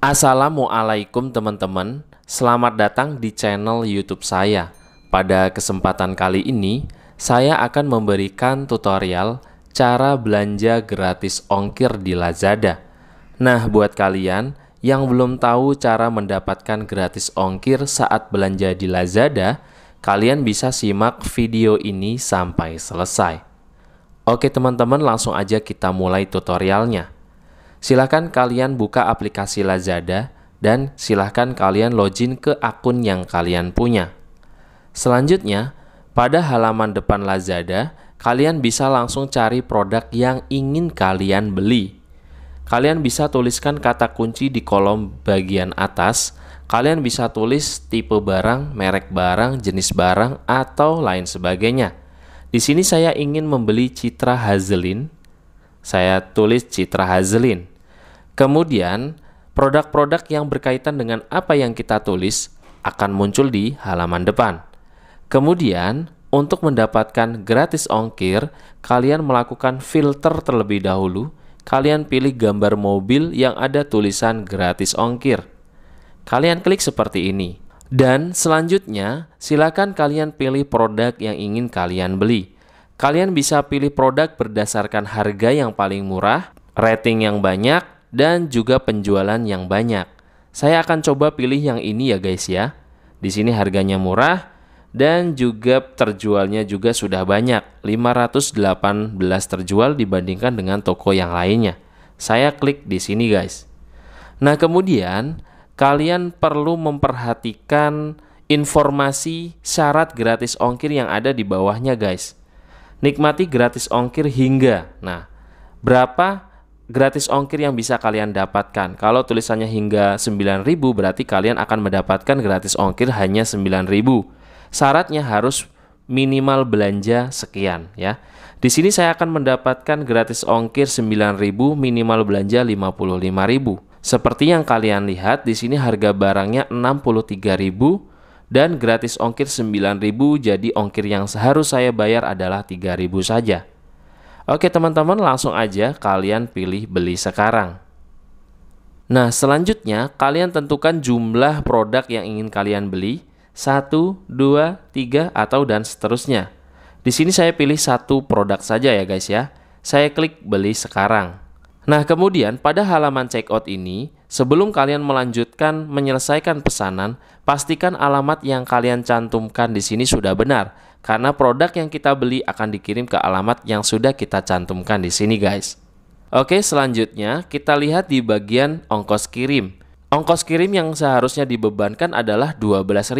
Assalamualaikum teman-teman, selamat datang di channel YouTube saya. Pada kesempatan kali ini, saya akan memberikan tutorial cara belanja gratis ongkir di Lazada. Nah, buat kalian yang belum tahu cara mendapatkan gratis ongkir saat belanja di Lazada, kalian bisa simak video ini sampai selesai. Oke teman-teman, langsung aja kita mulai tutorialnya silahkan kalian buka aplikasi Lazada dan silahkan kalian login ke akun yang kalian punya. Selanjutnya, pada halaman depan Lazada, kalian bisa langsung cari produk yang ingin kalian beli. Kalian bisa tuliskan kata kunci di kolom bagian atas. Kalian bisa tulis tipe barang, merek barang, jenis barang, atau lain sebagainya. Di sini saya ingin membeli citra hazelin. Saya tulis citra hazelin. Kemudian, produk-produk yang berkaitan dengan apa yang kita tulis akan muncul di halaman depan. Kemudian, untuk mendapatkan gratis ongkir, kalian melakukan filter terlebih dahulu. Kalian pilih gambar mobil yang ada tulisan gratis ongkir. Kalian klik seperti ini. Dan selanjutnya, silakan kalian pilih produk yang ingin kalian beli. Kalian bisa pilih produk berdasarkan harga yang paling murah, rating yang banyak, dan juga penjualan yang banyak. Saya akan coba pilih yang ini ya guys ya. Di sini harganya murah dan juga terjualnya juga sudah banyak. 518 terjual dibandingkan dengan toko yang lainnya. Saya klik di sini guys. Nah, kemudian kalian perlu memperhatikan informasi syarat gratis ongkir yang ada di bawahnya guys. Nikmati gratis ongkir hingga. Nah, berapa gratis ongkir yang bisa kalian dapatkan. Kalau tulisannya hingga 9000 berarti kalian akan mendapatkan gratis ongkir hanya 9000. Syaratnya harus minimal belanja sekian ya. Di sini saya akan mendapatkan gratis ongkir 9000, minimal belanja 55000. Seperti yang kalian lihat di sini harga barangnya 63000 dan gratis ongkir 9000 jadi ongkir yang harus saya bayar adalah 3000 saja. Oke teman-teman langsung aja kalian pilih beli sekarang. Nah selanjutnya kalian tentukan jumlah produk yang ingin kalian beli. 1, 2, 3, atau dan seterusnya. Di sini saya pilih satu produk saja ya guys ya. Saya klik beli sekarang. Nah kemudian pada halaman checkout ini, sebelum kalian melanjutkan menyelesaikan pesanan, pastikan alamat yang kalian cantumkan di sini sudah benar karena produk yang kita beli akan dikirim ke alamat yang sudah kita cantumkan di sini guys. Oke, selanjutnya kita lihat di bagian ongkos kirim. Ongkos kirim yang seharusnya dibebankan adalah 12.000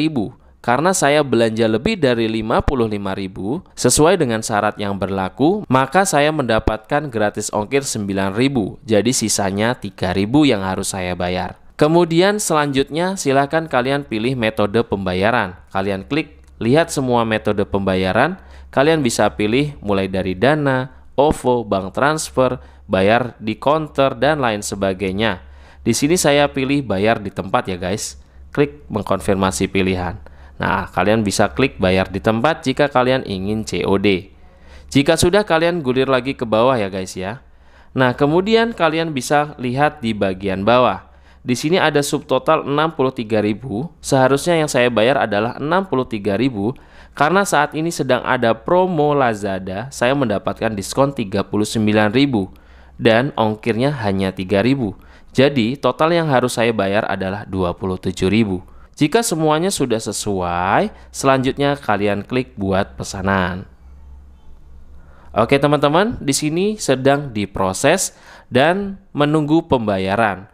karena saya belanja lebih dari 55.000 sesuai dengan syarat yang berlaku, maka saya mendapatkan gratis ongkir 9.000. Jadi sisanya 3.000 yang harus saya bayar. Kemudian selanjutnya silakan kalian pilih metode pembayaran. Kalian klik Lihat semua metode pembayaran, kalian bisa pilih mulai dari Dana, OVO, bank transfer, bayar di counter, dan lain sebagainya. Di sini saya pilih bayar di tempat ya guys. Klik mengkonfirmasi pilihan. Nah, kalian bisa klik bayar di tempat jika kalian ingin COD. Jika sudah, kalian gulir lagi ke bawah ya guys ya. Nah, kemudian kalian bisa lihat di bagian bawah. Di sini ada subtotal 63.000. Seharusnya yang saya bayar adalah 63.000 karena saat ini sedang ada promo Lazada, saya mendapatkan diskon 39.000 dan ongkirnya hanya 3.000. Jadi total yang harus saya bayar adalah 27.000. Jika semuanya sudah sesuai, selanjutnya kalian klik buat pesanan. Oke teman-teman, di sini sedang diproses dan menunggu pembayaran.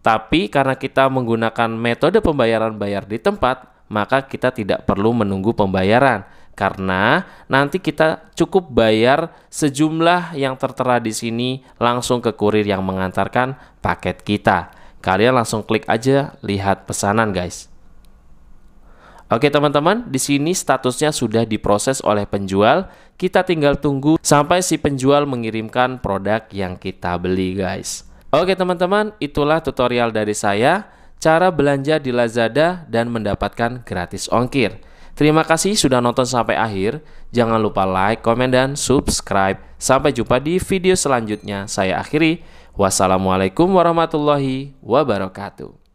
Tapi karena kita menggunakan metode pembayaran bayar di tempat, maka kita tidak perlu menunggu pembayaran karena nanti kita cukup bayar sejumlah yang tertera di sini langsung ke kurir yang mengantarkan paket kita. Kalian langsung klik aja lihat pesanan guys. Oke teman-teman, di sini statusnya sudah diproses oleh penjual. Kita tinggal tunggu sampai si penjual mengirimkan produk yang kita beli guys. Oke teman-teman, itulah tutorial dari saya cara belanja di Lazada dan mendapatkan gratis ongkir. Terima kasih sudah nonton sampai akhir. Jangan lupa like, komen, dan subscribe. Sampai jumpa di video selanjutnya. Saya akhiri. Wassalamualaikum warahmatullahi wabarakatuh.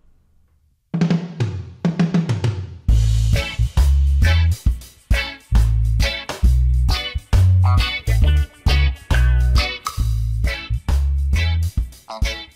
Thank you.